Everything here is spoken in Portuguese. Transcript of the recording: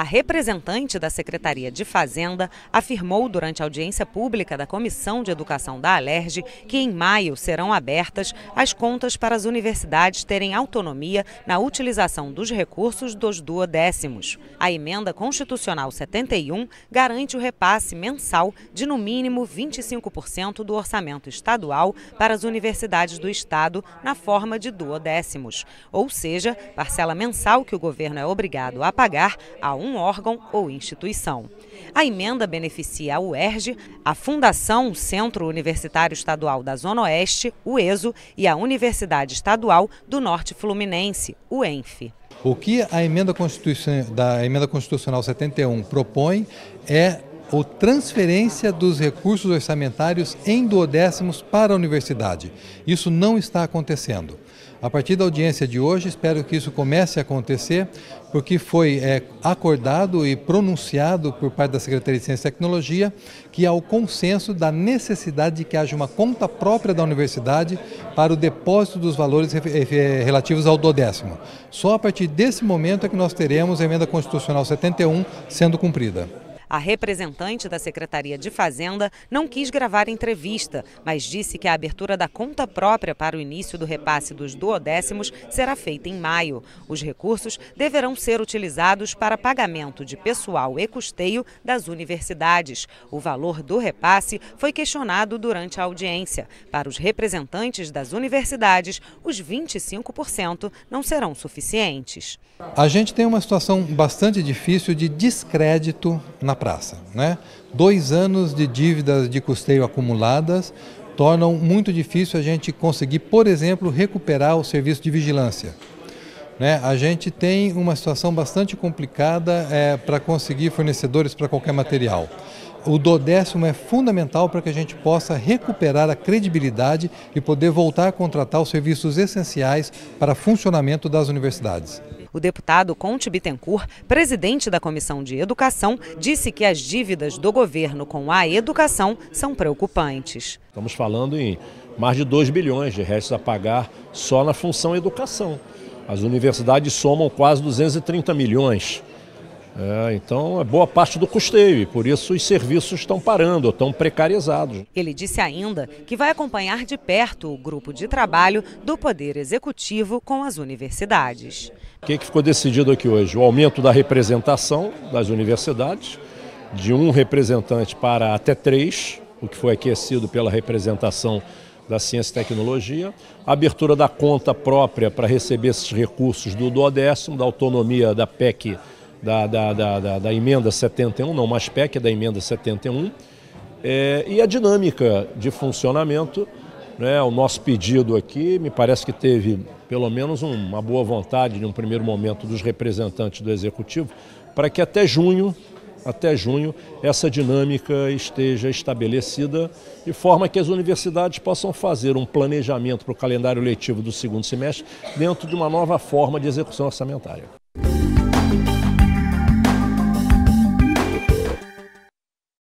A representante da Secretaria de Fazenda afirmou durante a audiência pública da Comissão de Educação da Alerj que em maio serão abertas as contas para as universidades terem autonomia na utilização dos recursos dos duodécimos. A emenda constitucional 71 garante o repasse mensal de no mínimo 25% do orçamento estadual para as universidades do estado na forma de duodécimos, ou seja, parcela mensal que o governo é obrigado a pagar a um algum órgão ou instituição. A emenda beneficia a UERJ, a Fundação Centro Universitário Estadual da Zona Oeste, o ESO, e a Universidade Estadual do Norte Fluminense, o ENF. O que a emenda, da emenda constitucional 71 propõe é ou transferência dos recursos orçamentários em duodécimos para a universidade. Isso não está acontecendo. A partir da audiência de hoje, espero que isso comece a acontecer, porque foi é, acordado e pronunciado por parte da Secretaria de Ciência e Tecnologia que há o consenso da necessidade de que haja uma conta própria da universidade para o depósito dos valores relativos ao duodécimo. Só a partir desse momento é que nós teremos a emenda constitucional 71 sendo cumprida. A representante da Secretaria de Fazenda não quis gravar entrevista, mas disse que a abertura da conta própria para o início do repasse dos duodécimos será feita em maio. Os recursos deverão ser utilizados para pagamento de pessoal e custeio das universidades. O valor do repasse foi questionado durante a audiência. Para os representantes das universidades, os 25% não serão suficientes. A gente tem uma situação bastante difícil de descrédito na praça. Né? Dois anos de dívidas de custeio acumuladas tornam muito difícil a gente conseguir, por exemplo, recuperar o serviço de vigilância. Né? A gente tem uma situação bastante complicada é, para conseguir fornecedores para qualquer material. O do décimo é fundamental para que a gente possa recuperar a credibilidade e poder voltar a contratar os serviços essenciais para funcionamento das universidades. O deputado Conte Bittencourt, presidente da Comissão de Educação, disse que as dívidas do governo com a educação são preocupantes. Estamos falando em mais de 2 bilhões de restos a pagar só na função educação. As universidades somam quase 230 milhões. É, então, é boa parte do custeio e por isso os serviços estão parando, estão precarizados. Ele disse ainda que vai acompanhar de perto o grupo de trabalho do Poder Executivo com as universidades. O que, é que ficou decidido aqui hoje? O aumento da representação das universidades, de um representante para até três, o que foi aquecido pela representação da Ciência e Tecnologia, a abertura da conta própria para receber esses recursos do duodécimo, da autonomia da PEC da, da, da, da, da emenda 71, não, mas PEC da emenda 71, é, e a dinâmica de funcionamento. Né, o nosso pedido aqui, me parece que teve pelo menos uma boa vontade de um primeiro momento dos representantes do Executivo, para que até junho, até junho, essa dinâmica esteja estabelecida, de forma que as universidades possam fazer um planejamento para o calendário letivo do segundo semestre dentro de uma nova forma de execução orçamentária.